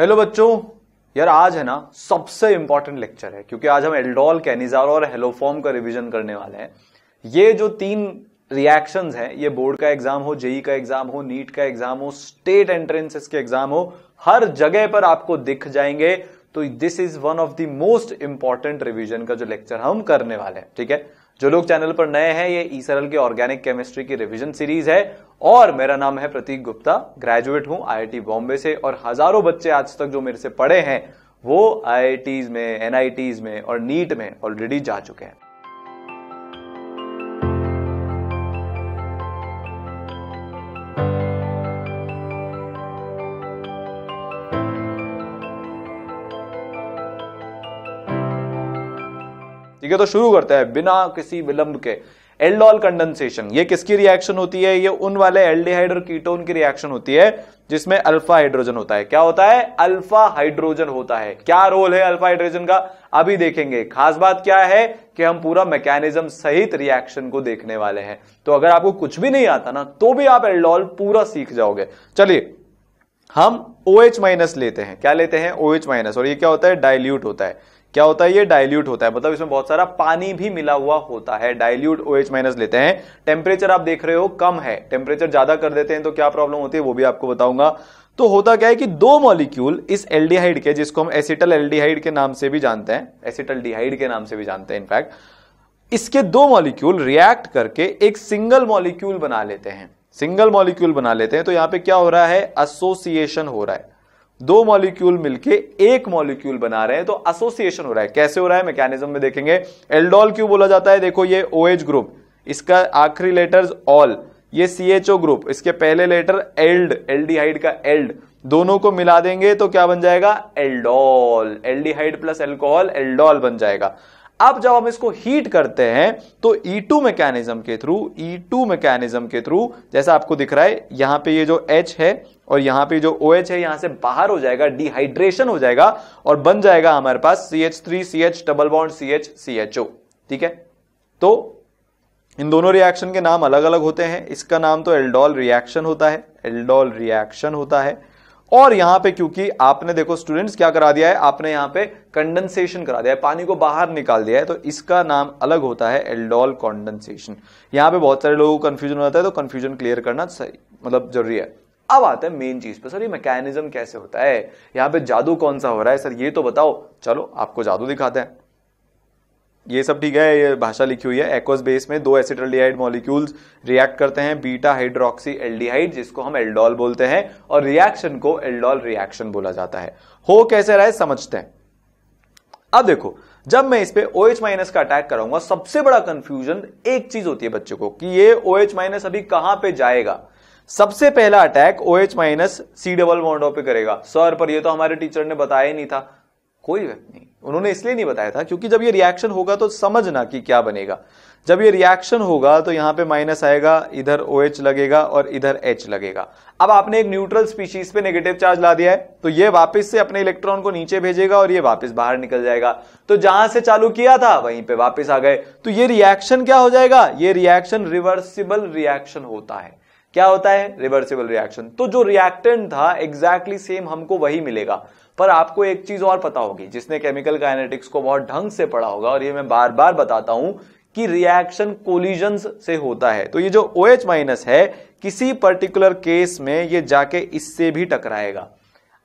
Hello बच्चों यार आज है ना सबसे इंपॉर्टेंट लेक्चर है क्योंकि आज हम एल्डोल कैनिजार और हेलोफॉर्म का रिवीजन करने वाले हैं ये जो तीन रिएक्शंस हैं ये बोर्ड का एग्जाम हो जेई e का एग्जाम हो नीट का एग्जाम हो स्टेट एंट्रेंसेस के एग्जाम हो हर जगह पर आपको दिख जाएंगे तो this is one of the most important revision का जो लेक्चर हम करने वाले हैं ठीक है जो लोग चैनल पर नए हैं ये ई e सरल की ऑर्गेनिक केमिस्ट्री की रिवीजन सीरीज है और मेरा नाम है प्रतीक गुप्ता ग्रेजुएट हूं आईआईटी बॉम्बे से और हजारों बच्चे आज तक जो मेरे से पढ़े हैं वो आईआईटीज में एनआईटीज में और नीट में ऑलरेडी जा चुके हैं ठीक है तो शुरू करते हैं बिना किसी विलंब के एल्डोल कंडेंसेशन ये किसकी रिएक्शन होती है ये उन वाले एल्डिहाइड और कीटोन की रिएक्शन होती है जिसमें अल्फा हाइड्रोजन होता है क्या होता है अल्फा हाइड्रोजन होता है क्या रोल है अल्फा हाइड्रोजन का अभी देखेंगे खास बात क्या है कि हम पूरा मैकेनिज्म सहित रिएक्शन को देखने वाले हैं तो अगर आपको कुछ भी नहीं आता ना तो भी आप एल्डोल पूरा सीख जाओगे चलिए हम ओ एच माइनस लेते हैं क्या लेते हैं ओ एच माइनस और ये क्या होता है डाइल्यूट होता है क्या होता है ये डाइल्यूट होता है मतलब इसमें बहुत सारा पानी भी मिला हुआ होता है डाइल्यूट ओ एच माइनस लेते हैं टेम्परेचर आप देख रहे हो कम है टेम्परेचर ज्यादा कर देते हैं तो क्या प्रॉब्लम होती है वो भी आपको बताऊंगा तो होता क्या है कि दो मॉलिक्यूल इस एल्डिहाइड के जिसको हम एसिटल एल्डिहाइड के नाम से भी जानते हैं एसिटल डिहाइड के नाम से भी जानते हैं इनफैक्ट इसके दो मॉलिक्यूल रिएक्ट करके एक सिंगल मॉलिक्यूल बना लेते हैं सिंगल मॉलिक्यूल बना लेते हैं तो यहां पे क्या हो रहा है एसोसिएशन हो रहा है दो मॉलिक्यूल मिलके एक मॉलिक्यूल बना रहे हैं तो एसोसिएशन हो रहा है कैसे हो रहा है मैकेनिज्म में देखेंगे एल्डोल क्यों बोला जाता है देखो ये ओ OH ग्रुप इसका आखिरी लेटर्स ऑल ये ओ ग्रुप इसके पहले लेटर एल्ड एल्डिहाइड का एल्ड दोनों को मिला देंगे तो क्या बन जाएगा aldol aldehyde plus alcohol aldol बन जाएगा अब जब हम इसको हीट करते हैं तो ई टू मैकेनिज्म के थ्रू ई टू मैकेनिज्म के थ्रू जैसा आपको दिख रहा है यहां पे ये जो एच है और यहां पे जो ओ OH है यहां से बाहर हो जाएगा डिहाइड्रेशन हो जाएगा और बन जाएगा हमारे पास C H three C H double bond C H C H O ठीक है तो इन दोनों रिएक्शन के नाम अलग अलग होते हैं इसका नाम तो एल्डोल रिएक्शन होता है एल्डोल रिएक्शन होता है और यहां पे क्योंकि आपने देखो स्टूडेंट्स क्या करा दिया है आपने यहां पे कंडेंसेशन करा दिया है पानी को बाहर निकाल दिया है तो इसका नाम अलग होता है एल्डोल कॉन्डेंसेशन यहां पे बहुत सारे लोगों को कंफ्यूजन होता है तो कंफ्यूजन क्लियर करना सही मतलब जरूरी है अब आता है मेन चीज पे सर ये मैकेनिज्म कैसे होता है यहां पे जादू कौन सा हो रहा है सर ये तो बताओ चलो आपको जादू दिखाते हैं ये सब ठीक है ये भाषा लिखी हुई है एक्वस बेस में दो एसिटल्डिहाइड मॉलिक्यूल्स रिएक्ट करते हैं बीटा हाइड्रोक्सी एल्डिहाइड जिसको हम एल्डोल बोलते हैं और रिएक्शन को एल्डोल रिएक्शन बोला जाता है हो कैसे रहा है समझते हैं अब देखो जब मैं इस पे OH माइनस का अटैक कराऊंगा सबसे बड़ा कंफ्यूजन एक चीज होती है बच्चों को कि ये OH माइनस अभी कहां पे जाएगा सबसे पहला attack O H minus C double बॉन्डो पे करेगा सर पर ये तो हमारे टीचर ने बताया ही नहीं था कोई व्यक्ति नहीं उन्होंने इसलिए नहीं बताया था क्योंकि जब ये रिएक्शन होगा तो समझना कि क्या बनेगा जब ये रिएक्शन होगा तो यहाँ पे माइनस आएगा इधर ओ OH लगेगा और इधर एच लगेगा अब आपने एक न्यूट्रल स्पीशीज पे नेगेटिव चार्ज ला दिया है तो ये वापस से अपने इलेक्ट्रॉन को नीचे भेजेगा और ये वापस बाहर निकल जाएगा तो जहां से चालू किया था वहीं पे वापस आ गए तो ये रिएक्शन क्या हो जाएगा ये रिएक्शन रिवर्सिबल रिएक्शन होता है क्या होता है रिवर्सिबल रिएक्शन तो जो रिएक्टेंट था एग्जैक्टली exactly सेम हमको वही मिलेगा पर आपको एक चीज और पता होगी जिसने केमिकल काइनेटिक्स को बहुत ढंग से पढ़ा होगा और ये मैं बार बार बताता हूं कि रिएक्शन कोलिजन से होता है तो ये जो ओ OH माइनस है किसी पर्टिकुलर केस में ये जाके इससे भी टकराएगा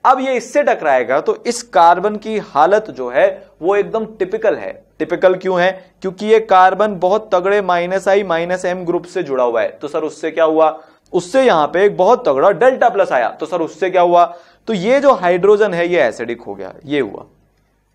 अब ये इससे टकराएगा तो इस कार्बन की हालत जो है वो एकदम टिपिकल है टिपिकल क्यों है क्योंकि ये कार्बन बहुत तगड़े minus I minus M group से जुड़ा हुआ है तो सर उससे क्या हुआ उससे यहां पे एक बहुत तगड़ा डेल्टा प्लस आया तो सर उससे क्या हुआ तो ये जो हाइड्रोजन है ये एसिडिक हो गया ये हुआ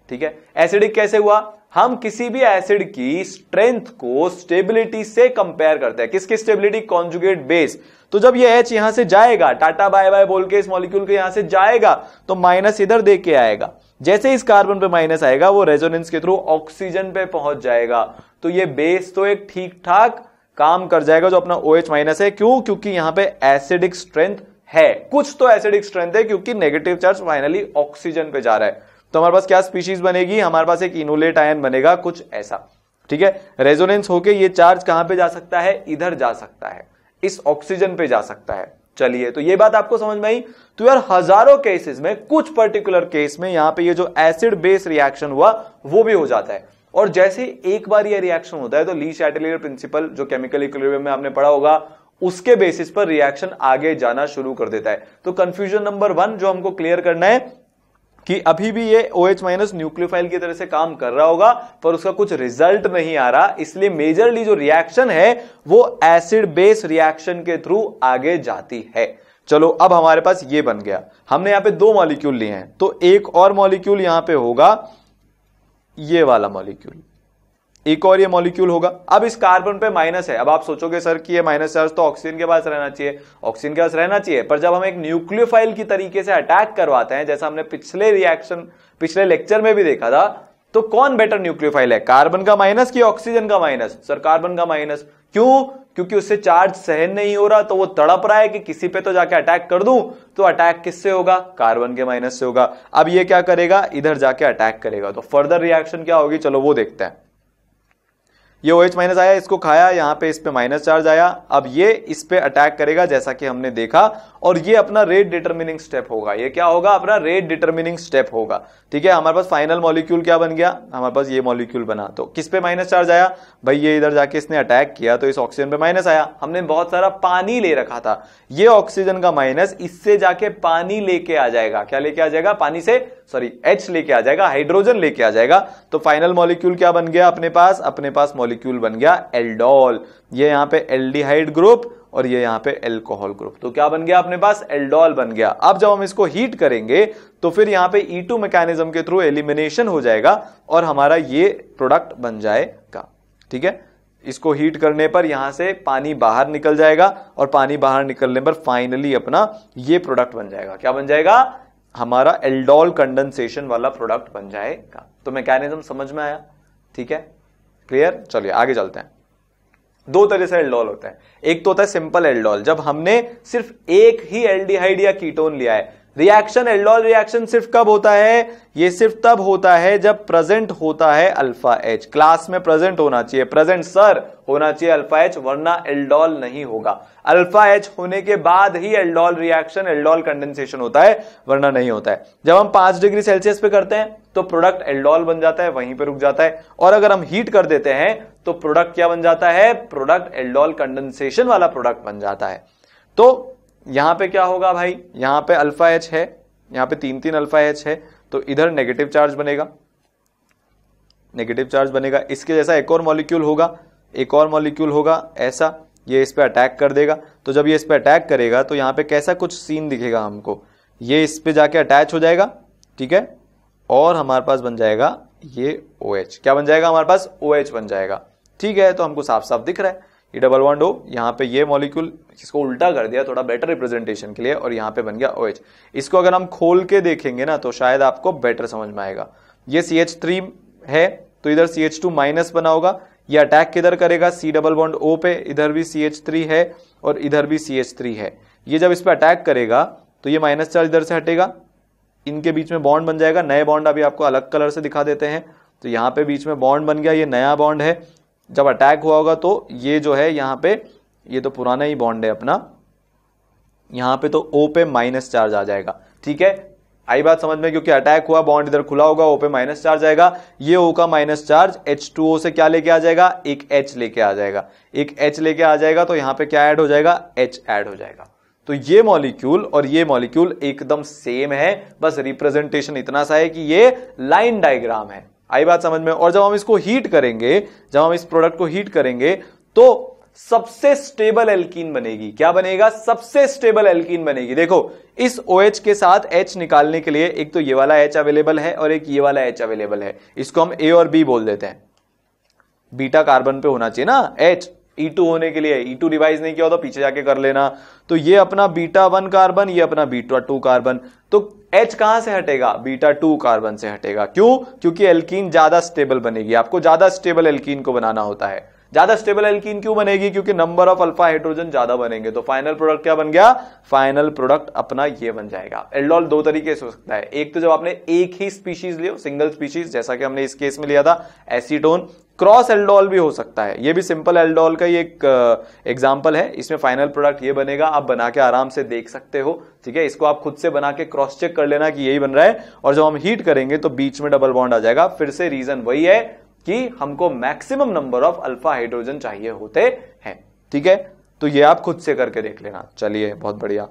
ठीक है एसिडिक कैसे हुआ हम किसी भी एसिड की स्ट्रेंथ को स्टेबिलिटी से कंपेयर करते हैं किसकी स्टेबिलिटी कॉन्जुगेट बेस तो जब ये एच यहां से जाएगा टाटा बाय बाय बोल के इस मॉलिक्यूल के यहां से जाएगा तो माइनस इधर दे के आएगा जैसे इस कार्बन पे माइनस आएगा वो रेजोनेंस के थ्रू ऑक्सीजन पे पहुंच जाएगा तो ये बेस तो एक ठीक ठाक काम कर जाएगा जो अपना ओ OH माइनस है क्यों क्योंकि यहां पे एसिडिक स्ट्रेंथ है कुछ तो एसिडिक स्ट्रेंथ है क्योंकि नेगेटिव चार्ज फाइनली ऑक्सीजन पे जा रहा है तो हमारे पास क्या स्पीशीज बनेगी हमारे पास एक इनोलेट आयन बनेगा कुछ ऐसा ठीक है रेजोनेंस होके ये चार्ज कहां पे जा सकता है इधर जा सकता है इस ऑक्सीजन पे जा सकता है चलिए तो ये बात आपको समझ में आई तो यार हजारों केसेस में कुछ पर्टिकुलर केस में यहां पे ये जो एसिड बेस रिएक्शन हुआ वो भी हो जाता है और जैसे एक बार ये रिएक्शन होता है तो ली शैटेलियर प्रिंसिपल जो केमिकल इक्विलिब्रियम में आपने पढ़ा होगा उसके बेसिस पर रिएक्शन आगे जाना शुरू कर देता है तो कंफ्यूजन नंबर वन जो हमको क्लियर करना है कि अभी भी ये ओ एच माइनस न्यूक्लियोफाइल की तरह से काम कर रहा होगा पर उसका कुछ रिजल्ट नहीं आ रहा इसलिए मेजरली जो रिएक्शन है वो एसिड बेस रिएक्शन के थ्रू आगे जाती है चलो अब हमारे पास ये बन गया हमने यहां पे दो मॉलिक्यूल लिए हैं तो एक और मॉलिक्यूल यहां पे होगा ये वाला मॉलिक्यूल एक और ये मॉलिक्यूल होगा अब इस कार्बन पे माइनस है अब आप सोचोगे सर कि ये माइनस चार्ज तो ऑक्सीजन के पास रहना चाहिए ऑक्सीजन के पास रहना चाहिए पर जब हम एक न्यूक्लियोफाइल की तरीके से अटैक करवाते हैं जैसा हमने पिछले रिएक्शन पिछले लेक्चर में भी देखा था तो कौन बेटर न्यूक्लियोफाइल है कार्बन का माइनस की ऑक्सीजन का माइनस सर कार्बन का माइनस क्यों क्योंकि उससे चार्ज सहन नहीं हो रहा तो वो तड़प रहा है कि किसी पे तो जाके अटैक कर दूं तो अटैक किससे होगा कार्बन के माइनस से होगा अब ये क्या करेगा इधर जाके अटैक करेगा तो फर्दर रिएक्शन क्या होगी चलो वो देखते हैं ये ओ एच माइनस आया इसको खाया यहाँ पे इस पे माइनस चार्ज आया अब ये इस पे अटैक करेगा जैसा कि हमने देखा और ये अपना रेट डिटर्मिनिंग स्टेप होगा ये क्या होगा अपना रेट डिटर्मिनिंग स्टेप होगा ठीक है हमारे पास फाइनल मॉलिक्यूल क्या बन गया हमारे पास ये मॉलिक्यूल बना तो किस पे माइनस चार्ज आया भाई ये इधर जाके इसने अटैक किया तो इस ऑक्सीजन पे माइनस आया हमने बहुत सारा पानी ले रखा था ये ऑक्सीजन का माइनस इससे जाके पानी लेके आ जाएगा क्या लेके आ जाएगा पानी से सॉरी एच लेके आ जाएगा हाइड्रोजन लेके आ जाएगा तो फाइनल मॉलिक्यूल क्या बन गया अपने पास अपने पास मॉलिक्यूल बन गया एल्डोल ये यहाँ पे एल्डिहाइड ग्रुप और ये यहाँ पे एल्कोहल ग्रुप तो क्या बन गया अपने पास एल्डोल बन गया अब जब हम इसको हीट करेंगे तो फिर यहाँ पे ई टू मैकेनिज्म के थ्रू एलिमिनेशन हो जाएगा और हमारा ये प्रोडक्ट बन जाएगा ठीक है इसको हीट करने पर यहाँ से पानी बाहर निकल जाएगा और पानी बाहर निकलने पर फाइनली अपना ये प्रोडक्ट बन जाएगा क्या बन जाएगा हमारा एल्डोल कंडेंसेशन वाला प्रोडक्ट बन जाएगा तो मैकेनिज्म समझ में आया ठीक है क्लियर चलिए आगे चलते हैं दो तरह से एल्डोल होता है एक तो होता है सिंपल एल्डोल जब हमने सिर्फ एक ही एल्डिहाइड या कीटोन लिया है रिएक्शन एल्डोल रिएक्शन सिर्फ कब होता है ये सिर्फ तब होता है जब प्रेजेंट होता है अल्फा एच क्लास में प्रेजेंट होना चाहिए प्रेजेंट सर होना चाहिए अल्फा एच वरना एल्डोल नहीं होगा अल्फा एच होने के बाद ही एल्डोल रिएक्शन एल्डोल कंडेंसेशन होता है वरना नहीं होता है जब हम पांच डिग्री सेल्सियस पे करते हैं तो प्रोडक्ट एल्डोल बन जाता है वहीं पर रुक जाता है और अगर हम हीट कर देते हैं तो प्रोडक्ट क्या बन जाता है प्रोडक्ट एल्डोल कंडेंसेशन वाला प्रोडक्ट बन जाता है तो यहाँ पे क्या होगा भाई यहाँ पे अल्फा एच है यहाँ पे तीन तीन अल्फा एच है तो इधर नेगेटिव चार्ज बनेगा नेगेटिव चार्ज बनेगा इसके जैसा एक और मॉलिक्यूल होगा एक और मॉलिक्यूल होगा ऐसा ये इस पर अटैक कर देगा तो जब ये इस पर अटैक करेगा तो यहाँ पे कैसा कुछ सीन दिखेगा हमको ये इस पर जाके अटैच हो जाएगा ठीक है और हमारे पास बन जाएगा ये ओ OH. क्या बन जाएगा हमारे पास ओ OH बन जाएगा ठीक है तो हमको साफ साफ दिख रहा है ये डबल वन डो यहाँ पे ये मॉलिक्यूल इसको उल्टा कर दिया थोड़ा बेटर रिप्रेजेंटेशन के लिए और यहाँ पे बन गया ओ OH. इसको अगर हम खोल के देखेंगे ना तो शायद आपको बेटर समझ में आएगा ये सी एच थ्री है तो इधर सी एच टू माइनस बना होगा ये अटैक किधर करेगा सी डबल बॉन्ड ओ पे इधर भी सी एच थ्री है और इधर भी सी एच थ्री है ये जब इस पर अटैक करेगा तो ये माइनस चार्ज इधर से हटेगा इनके बीच में बॉन्ड बन जाएगा नए बॉन्ड अभी आपको अलग कलर से दिखा देते हैं तो यहाँ पे बीच में बॉन्ड बन गया ये नया बॉन्ड है जब अटैक हुआ होगा तो ये जो है यहाँ पे ये तो पुराना ही बॉन्ड है अपना यहाँ पे तो ओ पे माइनस चार्ज आ जाएगा ठीक है आई बात समझ में क्योंकि अटैक हुआ बॉन्ड इधर खुला होगा ओ पे माइनस चार्ज आएगा ये ओ का minus charge H two O से क्या लेके आ जाएगा एक एच लेके आ जाएगा एक एच लेके आ जाएगा तो यहाँ पे क्या ऐड हो जाएगा एच ऐड हो जाएगा तो ये मॉलिक्यूल और ये मॉलिक्यूल एकदम सेम है बस रिप्रेजेंटेशन इतना सा है कि ये लाइन डायग्राम है आई बात समझ में और जब हम इसको हीट करेंगे जब हम इस प्रोडक्ट को हीट करेंगे तो सबसे स्टेबल एल्कीन बनेगी क्या बनेगा सबसे स्टेबल एल्कीन बनेगी देखो इस OH के साथ H निकालने के लिए एक तो ये वाला H अवेलेबल है और एक ये वाला H अवेलेबल है इसको हम A और B बोल देते हैं बीटा कार्बन पे होना चाहिए ना H ई e टू होने के लिए ई टू रिवाइज नहीं किया होता पीछे जाके कर लेना तो ये अपना बीटा वन कार्बन ये अपना बीटा टू कार्बन तो एच कहां से हटेगा बीटा टू कार्बन से हटेगा क्यों क्योंकि एल्कीन ज्यादा स्टेबल बनेगी आपको ज्यादा स्टेबल एल्कीन को बनाना होता है ज्यादा स्टेबल एल्किन क्यों बनेगी क्योंकि नंबर ऑफ अल्फा हाइड्रोजन ज्यादा बनेंगे तो फाइनल प्रोडक्ट क्या बन गया फाइनल प्रोडक्ट अपना ये बन जाएगा एल्डोल दो तरीके से हो सकता है एक तो जब आपने एक ही स्पीशीज लियो सिंगल स्पीशीज जैसा कि हमने इस केस में लिया था एसीटोन क्रॉस एल्डोल भी हो सकता है ये भी सिंपल एल्डोल का ही एक एग्जाम्पल uh, है इसमें फाइनल प्रोडक्ट ये बनेगा आप बना के आराम से देख सकते हो ठीक है इसको आप खुद से बना के क्रॉस चेक कर लेना कि यही बन रहा है और जब हम हीट करेंगे तो बीच में डबल बॉन्ड आ जाएगा फिर से रीजन वही है कि हमको maximum number of alpha hydrogen चाहिए होते हैं ठीक है तो ये आप खुद से करके देख लेना चलिए बहुत बढ़िया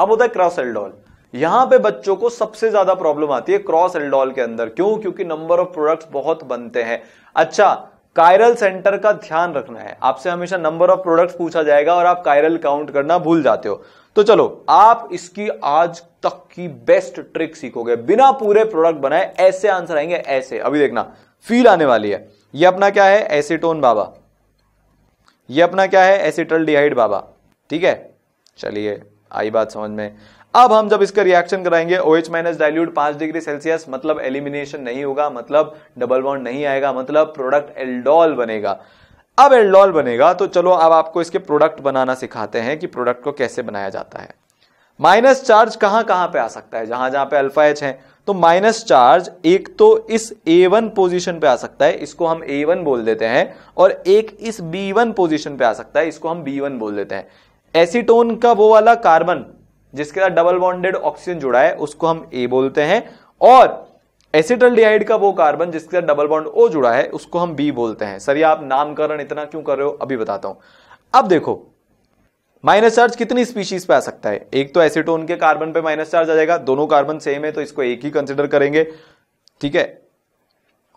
अब होता है क्रॉस एल्डोल यहां पे बच्चों को सबसे ज्यादा प्रॉब्लम आती है क्रॉस एल्डोल के अंदर क्यों क्योंकि नंबर ऑफ प्रोडक्ट्स बहुत बनते हैं अच्छा कायरल सेंटर का ध्यान रखना है आपसे हमेशा नंबर ऑफ प्रोडक्ट्स पूछा जाएगा और आप कायरल काउंट करना भूल जाते हो तो चलो आप इसकी आज तक की बेस्ट ट्रिक सीखोगे बिना पूरे प्रोडक्ट बनाए ऐसे आंसर आएंगे ऐसे अभी देखना फील आने वाली है ये अपना क्या है एसीटोन बाबा ये अपना क्या है एसिटल डिहाइड बाबा ठीक है चलिए आई बात समझ में अब हम जब इसका रिएक्शन कराएंगे ओ एच माइनस डायल्यूट पांच डिग्री सेल्सियस मतलब एलिमिनेशन नहीं होगा मतलब डबल बॉन्ड नहीं आएगा मतलब प्रोडक्ट एल्डोल बनेगा अब एल्डोल बनेगा तो चलो अब आपको इसके प्रोडक्ट बनाना सिखाते हैं कि प्रोडक्ट को कैसे बनाया जाता है माइनस चार्ज कहां कहां पे आ सकता है जहां जहां पे अल्फा एच है तो माइनस चार्ज एक तो इस ए वन पोजिशन पे आ सकता है इसको हम ए वन बोल देते हैं और एक इस बी वन पोजिशन पे आ सकता है इसको हम बी वन बोल देते हैं एसीटोन का वो वाला कार्बन जिसके साथ डबल बॉन्डेड ऑक्सीजन जुड़ा है उसको हम ए बोलते हैं और एसिटल डिहाइड का वो कार्बन जिसके साथ डबल बॉन्ड ओ जुड़ा है उसको हम बी बोलते हैं सर आप नामकरण इतना क्यों कर रहे हो अभी बताता हूं अब देखो माइनस चार्ज कितनी स्पीशीज पे आ सकता है एक तो एसिटोन के कार्बन पे माइनस चार्ज आ जाएगा दोनों कार्बन सेम है तो इसको एक ही कंसिडर करेंगे ठीक है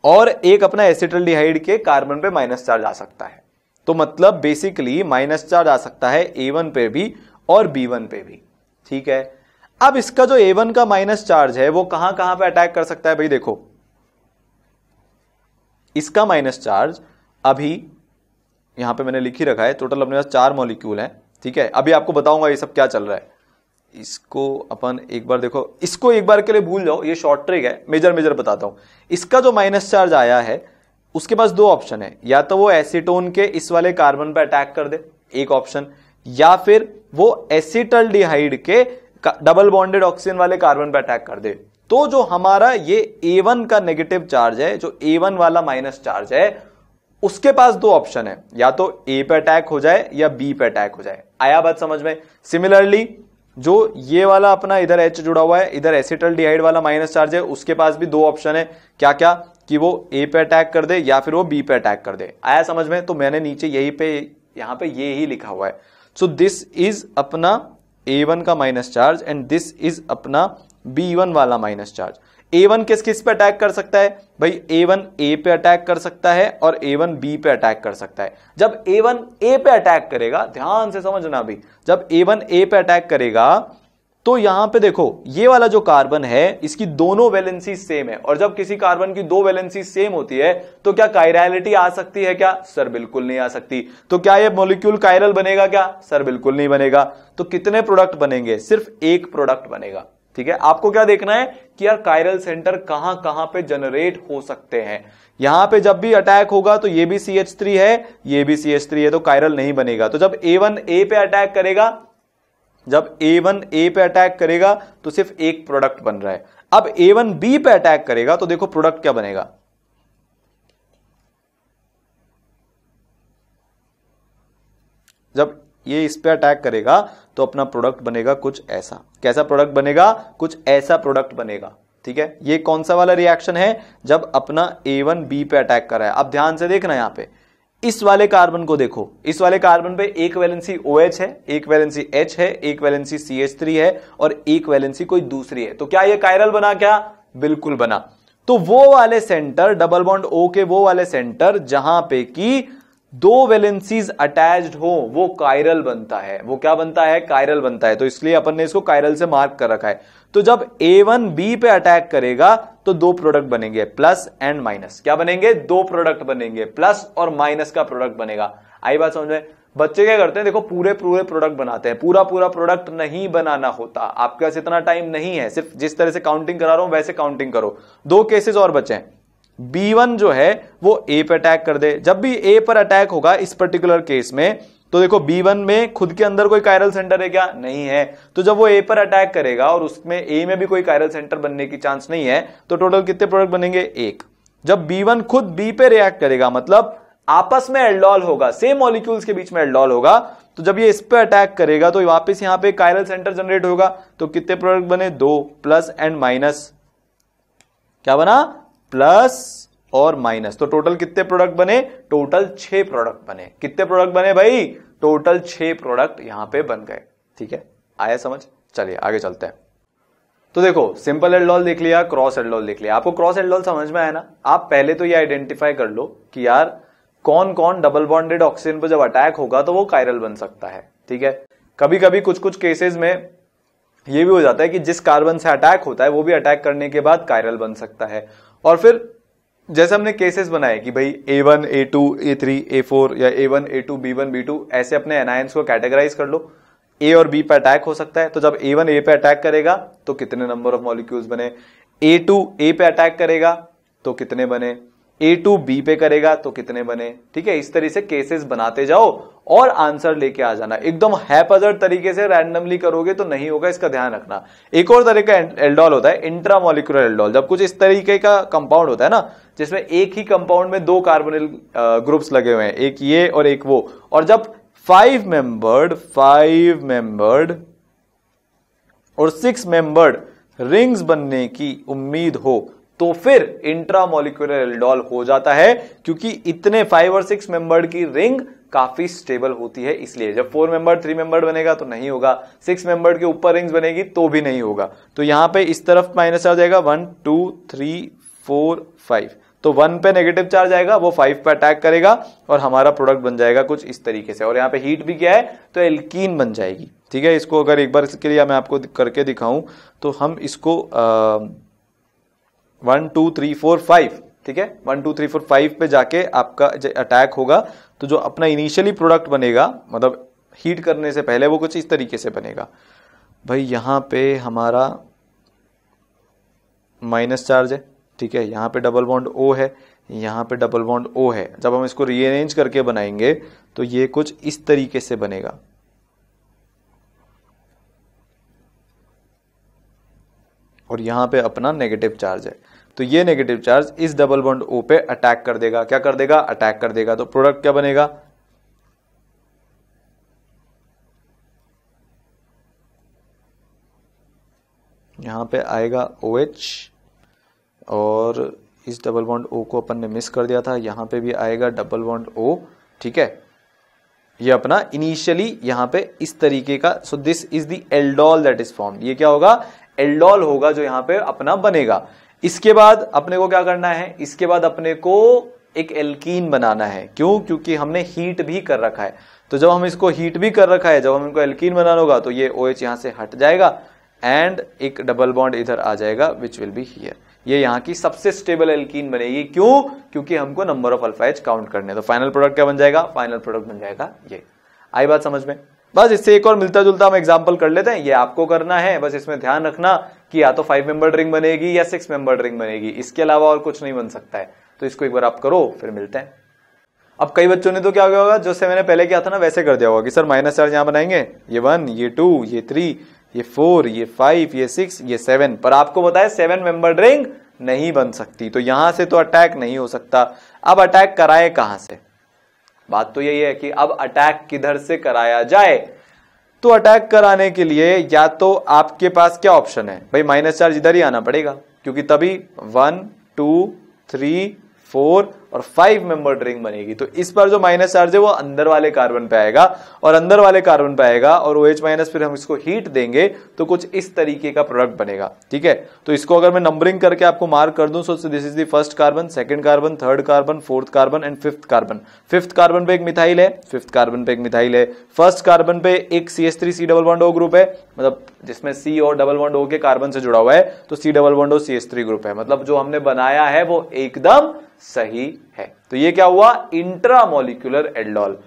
और एक अपना डिहाइड के कार्बन पे माइनस चार्ज आ सकता है तो मतलब बेसिकली माइनस चार्ज आ सकता है ए वन पे भी और बी वन पे भी ठीक है अब इसका जो ए वन का माइनस चार्ज है वो कहां कहां पे अटैक कर सकता है भाई देखो इसका माइनस चार्ज अभी यहां पे मैंने लिखी रखा है टोटल अपने पास चार मॉलिक्यूल है ठीक है अभी आपको बताऊंगा ये सब क्या चल रहा है इसको अपन एक बार देखो इसको एक बार के लिए भूल जाओ ये शॉर्ट ट्रिक है मेजर मेजर बताता हूं इसका जो माइनस चार्ज आया है उसके पास दो ऑप्शन है या तो वो एसीटोन के इस वाले कार्बन पर अटैक कर दे एक ऑप्शन या फिर वो एसिटल डिहाइड के डबल बॉन्डेड ऑक्सीजन वाले कार्बन पर अटैक कर दे तो जो हमारा ये वन का नेगेटिव चार्ज है जो वन वाला माइनस चार्ज है उसके पास दो ऑप्शन है या तो ए पे अटैक हो जाए या बी पे अटैक हो जाए आया बात समझ में सिमिलरली जो ये वाला अपना इधर एच जुड़ा हुआ है इधर एसिटल डिहाइड वाला माइनस चार्ज है उसके पास भी दो ऑप्शन है क्या क्या कि वो ए पे अटैक कर दे या फिर वो बी पे अटैक कर दे आया समझ में तो मैंने नीचे यही पे यहां पे ये ही लिखा हुआ है सो दिस इज अपना ए वन का minus charge and this is अपना बी वन वाला माइनस चार्ज ए वन किस किस पे अटैक कर सकता है भाई ए वन ए पे अटैक कर सकता है और ए वन बी पे अटैक कर सकता है जब ए वन ए पे अटैक करेगा ध्यान से समझना भी जब ए वन ए पे अटैक करेगा तो यहां पे देखो ये वाला जो कार्बन है इसकी दोनों वैलेंसी सेम है और जब किसी कार्बन की दो वैलेंसी सेम होती है तो क्या कायरलिटी आ सकती है क्या सर बिल्कुल नहीं आ सकती तो क्या ये मॉलिक्यूल कायरल बनेगा क्या सर बिल्कुल नहीं बनेगा तो कितने प्रोडक्ट बनेंगे सिर्फ एक प्रोडक्ट बनेगा ठीक है आपको क्या देखना है कि यार कायरल सेंटर कहां कहां पे जनरेट हो सकते हैं यहां पे जब भी अटैक होगा तो ये भी सी एच थ्री है ये भी सी एच थ्री है तो कायरल नहीं बनेगा तो जब ए वन ए पे अटैक करेगा जब ए वन ए पे अटैक करेगा तो सिर्फ एक प्रोडक्ट बन रहा है अब ए वन बी पे अटैक करेगा तो देखो प्रोडक्ट क्या बनेगा जब ये इस पे अटैक करेगा तो अपना प्रोडक्ट बनेगा कुछ ऐसा कैसा प्रोडक्ट बनेगा कुछ ऐसा प्रोडक्ट बनेगा ठीक है ये कौन सा वाला रिएक्शन है जब अपना ए वन बी पे अटैक कर रहा है अब ध्यान से देखना यहां पे इस वाले कार्बन को देखो इस वाले कार्बन पे एक वैलेंसी ओ OH है एक वैलेंसी एच है एक वैलेंसी सी एच थ्री है और एक वैलेंसी कोई दूसरी है तो क्या यह कायरल बना क्या बिल्कुल बना तो वो वाले सेंटर डबल बॉन्ड ओ के वो वाले सेंटर जहां पे की दो वेलेंसीज अटैच्ड हो वो कायरल बनता है वो क्या बनता है कायरल बनता है तो इसलिए अपन ने इसको कायरल से मार्क कर रखा है तो जब ए वन बी पे अटैक करेगा तो दो प्रोडक्ट बनेंगे प्लस एंड माइनस क्या बनेंगे दो प्रोडक्ट बनेंगे प्लस और माइनस का प्रोडक्ट बनेगा आई बात समझ में बच्चे क्या करते हैं देखो पूरे पूरे प्रोडक्ट बनाते हैं पूरा पूरा प्रोडक्ट नहीं बनाना होता आपके पास इतना टाइम नहीं है सिर्फ जिस तरह से काउंटिंग करा रहा हूं वैसे काउंटिंग करो दो केसेस और बचे हैं B1 जो है वो A पर अटैक कर दे जब भी A पर अटैक होगा इस पर्टिकुलर केस में तो देखो B1 में खुद के अंदर कोई कायरल सेंटर है क्या नहीं है तो जब वो A पर अटैक करेगा और उसमें A में भी कोई कायरल सेंटर बनने की चांस नहीं है तो टोटल कितने प्रोडक्ट बनेंगे एक जब B1 खुद B पे रिएक्ट करेगा मतलब आपस में एल्डॉल होगा सेम मॉलिक्यूल्स के बीच में एल्डॉल होगा तो जब ये इस पर अटैक करेगा तो वापस यहां पे कायरल सेंटर जनरेट होगा तो कितने प्रोडक्ट बने दो प्लस एंड माइनस क्या बना प्लस और माइनस तो टोटल कितने प्रोडक्ट बने टोटल छह प्रोडक्ट बने कितने प्रोडक्ट बने भाई टोटल छह प्रोडक्ट यहां पे बन गए ठीक है आया समझ चलिए आगे चलते हैं तो देखो सिंपल एडलॉल देख लिया क्रॉस एडलॉल देख लिया आपको क्रॉस एडलॉल समझ में आया ना आप पहले तो ये आइडेंटिफाई कर लो कि यार कौन कौन डबल बॉन्डेड ऑक्सीजन पर जब अटैक होगा तो वो कायरल बन सकता है ठीक है कभी कभी कुछ कुछ केसेस में ये भी हो जाता है कि जिस कार्बन से अटैक होता है वो भी अटैक करने के बाद कायरल बन सकता है और फिर जैसे हमने केसेस बनाए कि भाई A one A two A three A four या A one A two B one B two ऐसे अपने एनायंस को कैटेगराइज कर लो ए और बी पर अटैक हो सकता है तो जब ए वन ए पे अटैक करेगा तो कितने नंबर ऑफ मॉलिक्यूल्स बने ए टू ए पे अटैक करेगा तो कितने बने ए टू बी पे करेगा तो कितने बने ठीक है इस तरह से केसेस बनाते जाओ और आंसर लेके आ जाना एकदम हैपजर तरीके से रैंडमली करोगे तो नहीं होगा इसका ध्यान रखना एक और तरह का एल्डॉल होता है इंट्रामोलिकुलर एल्डॉल जब कुछ इस तरीके का कंपाउंड होता है ना जिसमें एक ही कंपाउंड में दो कार्बोनिल ग्रुप्स लगे हुए हैं एक ये और एक वो और जब फाइव मेंबर्ड फाइव मेंबर्ड और सिक्स मेंबर्ड रिंग्स बनने की उम्मीद हो तो फिर इंट्रामोलिकुलर एल्डोल हो जाता है क्योंकि इतने फाइव और सिक्स मेंबर की रिंग काफी स्टेबल होती है इसलिए जब फोर मेंबर थ्री मेंबर बनेगा तो नहीं होगा सिक्स मेंबर के ऊपर रिंग्स बनेगी तो भी नहीं होगा तो यहां पे इस तरफ माइनस आ जाएगा one two three four five तो वन पे नेगेटिव चार्ज आएगा वो फाइव पे अटैक करेगा और हमारा प्रोडक्ट बन जाएगा कुछ इस तरीके से और यहाँ पे हीट भी क्या है तो एल्कीन बन जाएगी ठीक है इसको अगर एक बार इसके लिए मैं आपको करके दिखाऊं तो हम इसको आ, one two three four five ठीक है one two three four five पे जाके आपका अटैक होगा तो जो अपना इनिशियली प्रोडक्ट बनेगा मतलब हीट करने से पहले वो कुछ इस तरीके से बनेगा भाई यहाँ पे हमारा माइनस चार्ज है ठीक है यहाँ पे डबल बॉन्ड ओ है यहाँ पे डबल बॉन्ड ओ है जब हम इसको रीअरेंज करके बनाएंगे तो ये कुछ इस तरीके से बनेगा और यहां पे अपना नेगेटिव चार्ज है तो ये नेगेटिव चार्ज इस डबल बॉन्ड ओ पे अटैक कर देगा क्या कर देगा अटैक कर देगा तो प्रोडक्ट क्या बनेगा यहां पे आएगा ओ OH और इस डबल बॉन्ड ओ को अपन ने मिस कर दिया था यहां पे भी आएगा डबल बॉन्ड ओ ठीक है ये अपना इनिशियली यहां पे इस तरीके का so this is the aldol that is form ये क्या होगा एल्डोल होगा जो यहां पे अपना बनेगा इसके बाद अपने को क्या करना है इसके बाद अपने को एक एल्कीन बनाना है क्यों क्योंकि हमने हीट भी कर रखा है तो जब हम इसको हीट भी कर रखा है जब हम इनको एल्कीन बनाना होगा तो ये ओ OH एच यहाँ से हट जाएगा एंड एक डबल बॉन्ड इधर आ जाएगा विच विल बी हियर ये यहाँ की सबसे स्टेबल एल्कीन बनेगी क्यों क्योंकि हमको नंबर ऑफ अल्फाइज काउंट करने तो फाइनल प्रोडक्ट क्या बन जाएगा फाइनल प्रोडक्ट बन जाएगा ये आई बात समझ में बस इससे एक और मिलता जुलता हम एग्जाम्पल कर लेते हैं ये आपको करना है बस इसमें ध्यान रखना कि या तो फाइव मेंबर रिंग बनेगी या सिक्स मेंबर रिंग बनेगी इसके अलावा और कुछ नहीं बन सकता है तो इसको एक बार आप करो फिर मिलते हैं अब कई बच्चों ने तो क्या गया होगा जैसे मैंने पहले किया था ना वैसे कर दिया होगा कि सर माइनस चार्ज यहां बनाएंगे ये वन ये टू ये थ्री ये फोर ये फाइव ये सिक्स ये सेवन पर आपको बताया सेवन मेंबर रिंग नहीं बन सकती तो यहां से तो अटैक नहीं हो सकता अब अटैक कराए कहां से बात तो यही है कि अब अटैक किधर से कराया जाए तो अटैक कराने के लिए या तो आपके पास क्या ऑप्शन है भाई माइनस चार्ज इधर ही आना पड़ेगा क्योंकि तभी वन टू थ्री फोर और फाइव मेंबर रिंग बनेगी तो इस पर जो माइनस चार्ज है वो अंदर वाले कार्बन पे आएगा और अंदर वाले कार्बन पे आएगा और ओ एच माइनस फिर हम इसको हीट देंगे तो कुछ इस तरीके का प्रोडक्ट बनेगा ठीक है तो इसको अगर मैं नंबरिंग करके आपको मार्क कर दूं so this is the first carbon second carbon third carbon fourth carbon and fifth carbon fifth carbon पे एक मिथाइल है फिफ्थ कार्बन पे एक मिथाइल है फर्स्ट कार्बन पे एक C S three C double bond O group है मतलब जिसमें सी और डबल बॉन्ड ओ के कार्बन से जुड़ा हुआ है तो C double bond O C S three group है मतलब जो हमने बनाया है वो एकदम सही है तो ये क्या हुआ इंट्रामोलिकुलर एल्डोल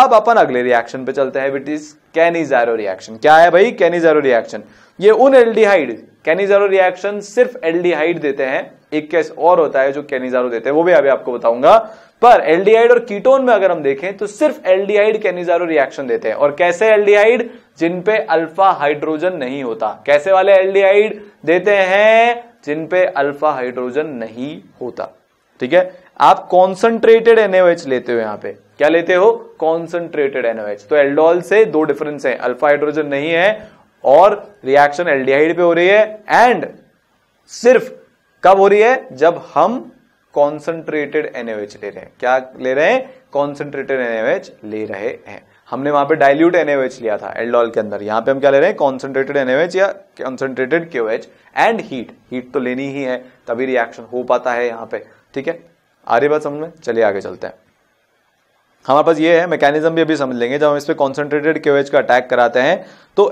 अब अपन अगले रिएक्शन पे चलते हैं विट इज कैनिजारो रिएक्शन क्या है भाई कैनिजारो रिएक्शन ये उन एल्डिहाइड कैनिजारो रिएक्शन सिर्फ एल्डिहाइड देते हैं एक केस और होता है जो कैनिजारो देते हैं वो भी अभी आपको बताऊंगा पर एल्डिहाइड और कीटोन में अगर हम देखें तो सिर्फ एल्डिहाइड कैनिजारो रिएक्शन देते हैं और कैसे एल्डिहाइड जिन पे अल्फा हाइड्रोजन नहीं होता कैसे वाले एल्डिहाइड देते हैं जिन पे अल्फा हाइड्रोजन नहीं होता ठीक है आप कॉन्सेंट्रेटेड एनओएच लेते हो यहां पे क्या लेते हो कॉन्सेंट्रेटेड एनओएच तो एल्डोल से दो डिफरेंस है अल्फा हाइड्रोजन नहीं है और रिएक्शन एल्डिहाइड पे हो रही है एंड सिर्फ कब हो रही है जब हम कॉन्सेंट्रेटेड एनएच ले रहे हैं क्या ले रहे हैं कॉन्सेंट्रेटेड एनएच ले रहे हैं हमने वहां पे डाइल्यूट एनएच लिया था एल्डोल के अंदर यहां पे हम क्या ले रहे हैं कॉन्सेंट्रेटेड एनएच या concentrated QH and heat heat तो लेनी ही है तभी रिएक्शन हो पाता है यहां पे ठीक है आ रही बात समझ में चलिए आगे चलते हैं हमारे पास ये है मैकेनिज्म भी अभी समझ लेंगे जब हम इस पर कॉन्सेंट्रेटेड क्योएच का अटैक कराते हैं तो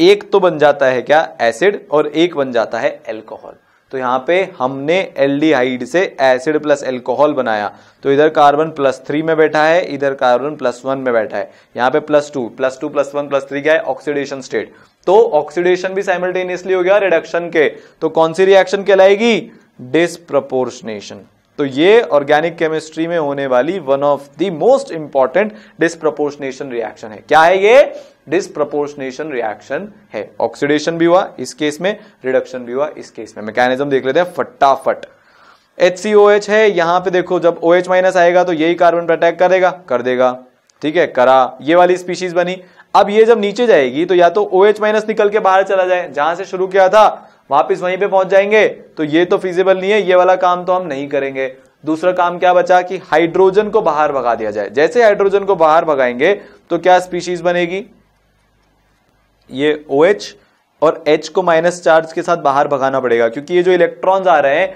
एक तो बन जाता है क्या एसिड और एक बन जाता है एल्कोहल तो यहां पे हमने एल्डिहाइड से एसिड प्लस एल्कोहल बनाया तो इधर कार्बन प्लस थ्री में बैठा है इधर कार्बन प्लस वन में बैठा है यहां पे plus two plus two plus one plus three क्या है ऑक्सीडेशन स्टेट तो ऑक्सीडेशन भी साइमल्टेनियसली हो गया रिडक्शन के तो कौन सी रिएक्शन कहलाएगी डिस्प्रपोर्शनेशन तो ये ऑर्गेनिक केमिस्ट्री में होने वाली one of the most important disproportionation reaction है क्या है ये डिस्प्रपोर्शनेशन रिएक्शन है ऑक्सीडेशन भी हुआ इस केस में रिडक्शन भी हुआ इस केस में मैकेनिज्म देख लेते हैं फटाफट एच है यहां पे देखो जब ओ OH माइनस आएगा तो यही कार्बन पर अटैक करेगा कर देगा ठीक है करा ये वाली स्पीशीज बनी अब ये जब नीचे जाएगी तो या तो ओ OH माइनस निकल के बाहर चला जाए जहां से शुरू किया था वापस वहीं पे पहुंच जाएंगे तो ये तो फिजिबल नहीं है ये वाला काम तो हम नहीं करेंगे दूसरा काम क्या बचा कि हाइड्रोजन को बाहर भगा दिया जाए जैसे हाइड्रोजन को बाहर भगाएंगे तो क्या स्पीशीज बनेगी ये ओ OH और एच को माइनस चार्ज के साथ बाहर भगाना पड़ेगा क्योंकि ये जो इलेक्ट्रॉन्स आ रहे हैं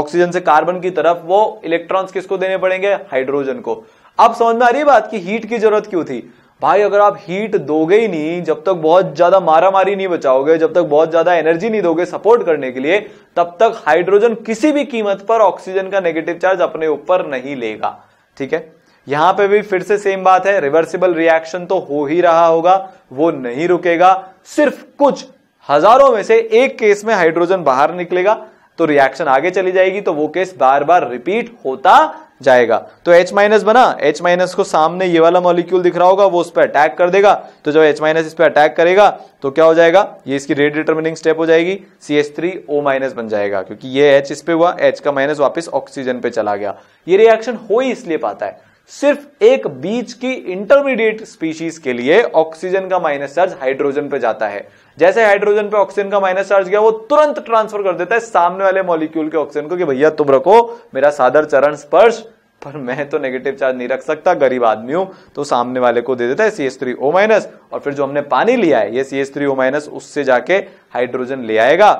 ऑक्सीजन से कार्बन की तरफ वो इलेक्ट्रॉन्स किसको देने पड़ेंगे हाइड्रोजन को अब समझ में आ रही है बात कि हीट की जरूरत क्यों थी भाई अगर आप हीट दोगे ही नहीं जब तक बहुत ज्यादा मारामारी नहीं बचाओगे जब तक बहुत ज्यादा एनर्जी नहीं दोगे सपोर्ट करने के लिए तब तक हाइड्रोजन किसी भी कीमत पर ऑक्सीजन का नेगेटिव चार्ज अपने ऊपर नहीं लेगा ठीक है यहां पे भी फिर से सेम बात है रिवर्सिबल रिएक्शन तो हो ही रहा होगा वो नहीं रुकेगा सिर्फ कुछ हजारों में से एक केस में हाइड्रोजन बाहर निकलेगा तो रिएक्शन आगे चली जाएगी तो वो केस बार बार रिपीट होता जाएगा तो H माइनस बना H माइनस को सामने ये वाला मॉलिक्यूल दिख रहा होगा वो उस पर अटैक कर देगा तो जब H माइनस इस पर अटैक करेगा तो क्या हो जाएगा ये इसकी रेट डिटर्मिनिंग स्टेप हो जाएगी C H three O minus बन जाएगा क्योंकि ये H इस पे हुआ H का माइनस वापस ऑक्सीजन पे चला गया ये रिएक्शन हो ही इसलिए पाता है सिर्फ एक बीच की इंटरमीडिएट स्पीशीज के लिए ऑक्सीजन का माइनस चार्ज हाइड्रोजन पे जाता है जैसे हाइड्रोजन पे ऑक्सीजन का माइनस चार्ज गया वो तुरंत ट्रांसफर कर देता है सामने वाले मॉलिक्यूल के ऑक्सीजन को कि भैया तुम रखो मेरा सादर चरण स्पर्श पर मैं तो नेगेटिव चार्ज नहीं रख सकता गरीब आदमी हूं तो सामने वाले को दे देता है C S three O minus और फिर जो हमने पानी लिया है ये C S three O minus उससे जाके हाइड्रोजन ले आएगा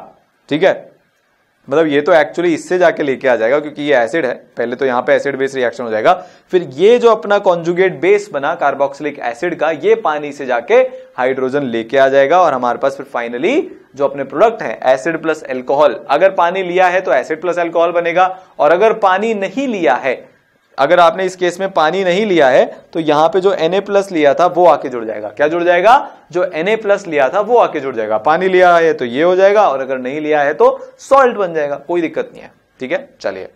ठीक है मतलब ये तो एक्चुअली इससे जाके लेके आ जाएगा क्योंकि ये एसिड है पहले तो यहाँ पे एसिड बेस रिएक्शन हो जाएगा फिर ये जो अपना कॉन्जुगेट बेस बना कार्बोक्सिलिक एसिड का ये पानी से जाके हाइड्रोजन लेके आ जाएगा और हमारे पास फिर फाइनली जो अपने प्रोडक्ट है एसिड प्लस एल्कोहल अगर पानी लिया है तो एसिड प्लस एल्कोहल बनेगा और अगर पानी नहीं लिया है अगर आपने इस केस में पानी नहीं लिया है तो यहां पे जो Na प्लस लिया था वो आके जुड़ जाएगा क्या जुड़ जाएगा जो Na प्लस लिया था वो आके जुड़ जाएगा पानी लिया है तो ये हो जाएगा और अगर नहीं लिया है तो सॉल्ट बन जाएगा कोई दिक्कत नहीं है ठीक है चलिए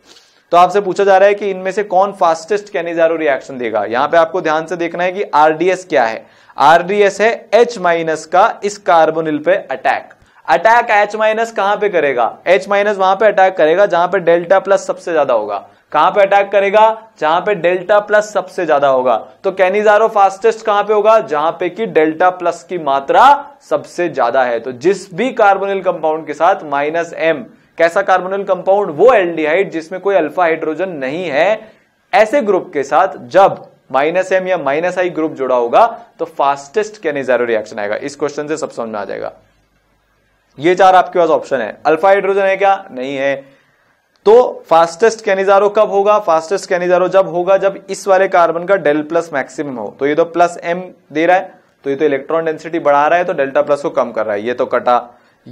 तो आपसे पूछा जा रहा है कि इनमें से कौन फास्टेस्ट कैनिजारो रिएक्शन देगा यहां पर आपको ध्यान से देखना है कि आरडीएस क्या है आरडीएस है एच माइनस का इस कार्बोनिल पे अटैक अटैक एच माइनस कहां पर करेगा एच माइनस वहां पर अटैक करेगा जहां पर डेल्टा प्लस सबसे ज्यादा होगा कहां पे अटैक करेगा जहां पे डेल्टा प्लस सबसे ज्यादा होगा तो कैनिजारो फास्टेस्ट कहां पे होगा जहां पे कि डेल्टा प्लस की मात्रा सबसे ज्यादा है तो जिस भी कार्बोनिल कंपाउंड के साथ माइनस एम कैसा कार्बोनिल कंपाउंड वो एल्डिहाइड जिसमें कोई अल्फा हाइड्रोजन नहीं है ऐसे ग्रुप के साथ जब माइनस एम या माइनस आई ग्रुप जुड़ा होगा तो फास्टेस्ट कैनिजारो रिएक्शन आएगा इस क्वेश्चन से सब समझ में आ जाएगा ये चार आपके पास ऑप्शन है अल्फा हाइड्रोजन है क्या नहीं है तो फास्टेस्ट कैनिजारो कब होगा फास्टेस्ट कैनिजारो जब होगा जब इस वाले कार्बन का डेल प्लस मैक्सिमम हो तो ये तो प्लस एम दे रहा है तो ये तो इलेक्ट्रॉन डेंसिटी बढ़ा रहा है तो डेल्टा प्लस को कम कर रहा है ये तो कटा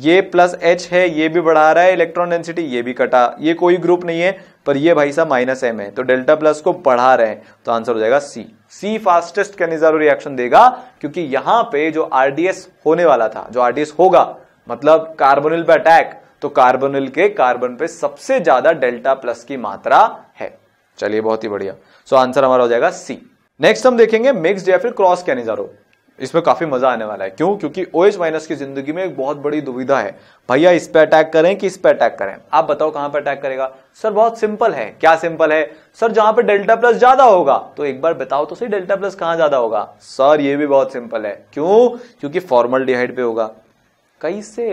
ये प्लस एच है ये भी बढ़ा रहा है इलेक्ट्रॉन डेंसिटी ये भी कटा ये कोई ग्रुप नहीं है पर ये भाई साहब माइनस एम है तो डेल्टा प्लस को बढ़ा रहे हैं तो आंसर हो जाएगा सी सी फास्टेस्ट कैनिजारो रिएक्शन देगा क्योंकि यहां पर जो आरडीएस होने वाला था जो आरडीएस होगा मतलब कार्बोनिल पे अटैक तो कार्बोनिल के कार्बन पे सबसे ज्यादा डेल्टा प्लस की मात्रा है चलिए बहुत ही बढ़िया सो so, आंसर हमारा हो जाएगा सी नेक्स्ट हम देखेंगे मिक्सड या फिर क्रॉस कैनिजारो इसमें काफी मजा आने वाला है क्यों क्योंकि ओ एच माइनस की जिंदगी में एक बहुत बड़ी दुविधा है भैया इस पे अटैक करें कि इस पे अटैक करें आप बताओ कहां पे अटैक करेगा सर बहुत सिंपल है क्या सिंपल है सर जहां पे डेल्टा प्लस ज्यादा होगा तो एक बार बताओ तो सही डेल्टा प्लस कहां ज्यादा होगा सर ये भी बहुत सिंपल है क्यों क्योंकि फॉर्मल पे होगा कैसे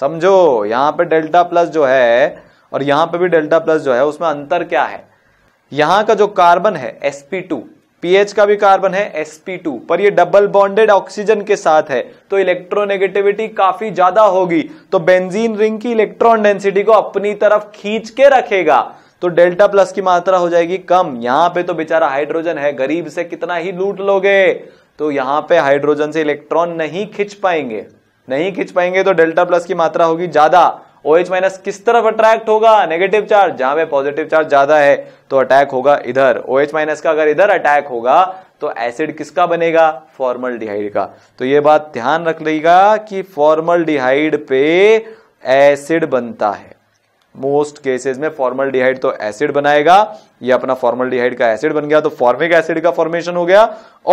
समझो यहाँ पे डेल्टा प्लस जो है और यहां पे भी डेल्टा प्लस जो है उसमें अंतर क्या है यहां का जो कार्बन है sp2 पीएच का भी कार्बन है sp2 पर ये डबल बॉन्डेड ऑक्सीजन के साथ है तो इलेक्ट्रोनेगेटिविटी काफी ज्यादा होगी तो बेंजीन रिंग की इलेक्ट्रॉन डेंसिटी को अपनी तरफ खींच के रखेगा तो डेल्टा प्लस की मात्रा हो जाएगी कम यहां पे तो बेचारा हाइड्रोजन है गरीब से कितना ही लूट लोगे तो यहां पे हाइड्रोजन से इलेक्ट्रॉन नहीं खींच पाएंगे नहीं खींच पाएंगे तो डेल्टा प्लस की मात्रा होगी ज्यादा ओ एच माइनस किस तरफ अट्रैक्ट होगा नेगेटिव चार्ज जहां पे पॉजिटिव चार्ज ज्यादा है तो अटैक होगा इधर ओ एच माइनस का अगर इधर अटैक होगा तो एसिड किसका बनेगा फॉर्मल डिहाइड का तो ये बात ध्यान रख लेगा कि फॉर्मल डिहाइड पे एसिड बनता है मोस्ट केसेस में फॉर्मल डिहाइड तो एसिड बनाएगा ये अपना फॉर्मल डिहाइड का एसिड बन गया तो फॉर्मिक एसिड का फॉर्मेशन हो गया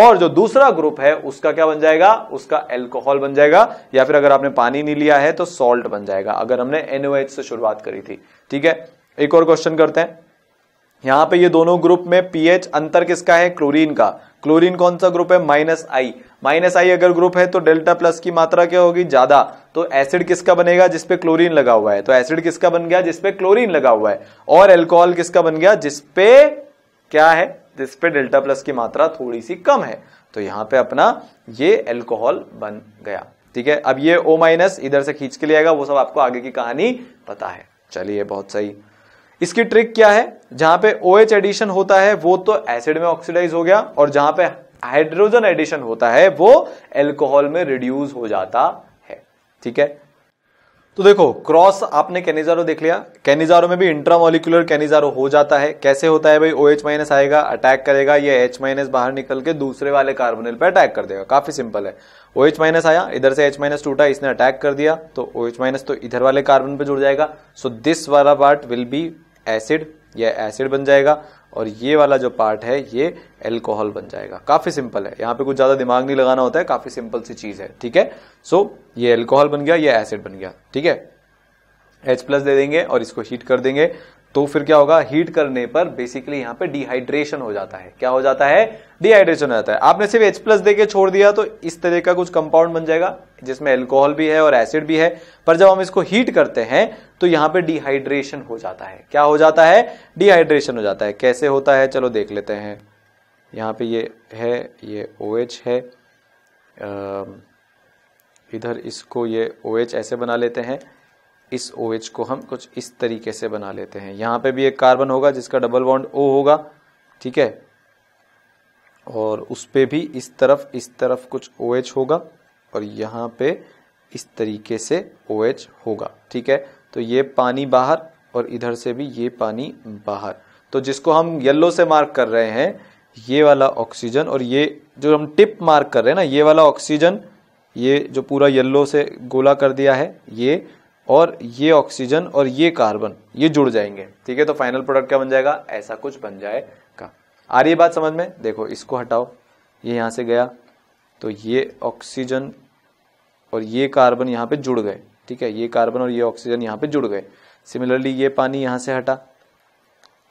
और जो दूसरा ग्रुप है उसका क्या बन जाएगा उसका एल्कोहल बन जाएगा या फिर अगर आपने पानी नहीं लिया है तो सॉल्ट बन जाएगा अगर हमने एनओएच से शुरुआत करी थी ठीक है एक और क्वेश्चन करते हैं यहां पे ये दोनों ग्रुप में पीएच अंतर किसका है क्लोरीन का क्लोरीन कौन सा ग्रुप है माइनस आई माइनस आई अगर ग्रुप है तो डेल्टा प्लस की मात्रा क्या होगी ज्यादा तो एसिड किसका बनेगा जिसपे क्लोरीन लगा हुआ है तो एसिड किसका बन गया जिसपे क्लोरीन लगा हुआ है और एल्कोहल किसका बन गया जिसपे क्या है जिसपे डेल्टा प्लस की मात्रा थोड़ी सी कम है तो यहां पे अपना ये एल्कोहल बन गया ठीक है अब ये ओ माइनस इधर से खींच के लिएगा वो सब आपको आगे की कहानी पता है चलिए बहुत सही इसकी ट्रिक क्या है जहां पे ओ एच एडिशन होता है वो तो एसिड में ऑक्सीडाइज हो गया और जहां पे हाइड्रोजन एडिशन होता है वो एल्कोहल में रिड्यूस हो जाता है ठीक है तो देखो क्रॉस आपने कैनिजारो देख लिया कैनिजारो में भी इंट्रामोलिकुलर कैनिजारो हो जाता है कैसे होता है भाई ओ एच माइनस आएगा अटैक करेगा ये एच माइनस बाहर निकल के दूसरे वाले कार्बोनिल पे अटैक कर देगा काफी सिंपल है ओ एच माइनस आया इधर से एच माइनस टूटा इसने अटैक कर दिया तो ओ एच माइनस तो इधर वाले कार्बन पे जुड़ जाएगा सो दिस वाला पार्ट विल बी एसिड यह एसिड बन जाएगा और ये वाला जो पार्ट है ये एल्कोहल बन जाएगा काफी सिंपल है यहाँ पे कुछ ज्यादा दिमाग नहीं लगाना होता है काफी सिंपल सी चीज है ठीक है सो ये एल्कोहल बन गया ये एसिड बन गया ठीक है एच प्लस दे देंगे और इसको हीट कर देंगे तो फिर क्या होगा हीट करने पर बेसिकली यहां पे डिहाइड्रेशन हो जाता है क्या हो जाता है डिहाइड्रेशन हो जाता है आपने सिर्फ H प्लस देके छोड़ दिया तो इस तरह का कुछ कंपाउंड बन जाएगा जिसमें एल्कोहल भी है और एसिड भी है पर जब हम इसको हीट करते हैं तो यहां पे डिहाइड्रेशन हो जाता है क्या हो जाता है डिहाइड्रेशन हो जाता है कैसे होता है चलो देख लेते हैं यहां पे ये है ये ओ OH है इधर इसको ये ओ OH ऐसे बना लेते हैं इस ओ OH को हम कुछ इस तरीके से बना लेते हैं यहां पे भी एक कार्बन होगा जिसका डबल बॉन्ड ओ होगा ठीक है और उस पर भी इस तरफ इस तरफ कुछ ओ OH होगा और यहां पे इस तरीके से ओ OH होगा ठीक है तो ये पानी बाहर और इधर से भी ये पानी बाहर तो जिसको हम येलो से मार्क कर रहे हैं ये वाला ऑक्सीजन और ये जो हम टिप मार्क कर रहे हैं ना ये वाला ऑक्सीजन ये जो पूरा येलो से गोला कर दिया है ये और ये ऑक्सीजन और ये कार्बन ये जुड़ जाएंगे ठीक है तो फाइनल प्रोडक्ट क्या बन जाएगा ऐसा कुछ बन जाएगा आ रही है बात समझ में देखो इसको हटाओ ये यहां से गया तो ये ऑक्सीजन और ये कार्बन यहां पे जुड़ गए ठीक है ये कार्बन और ये ऑक्सीजन यहां पे जुड़ गए सिमिलरली ये पानी यहां से हटा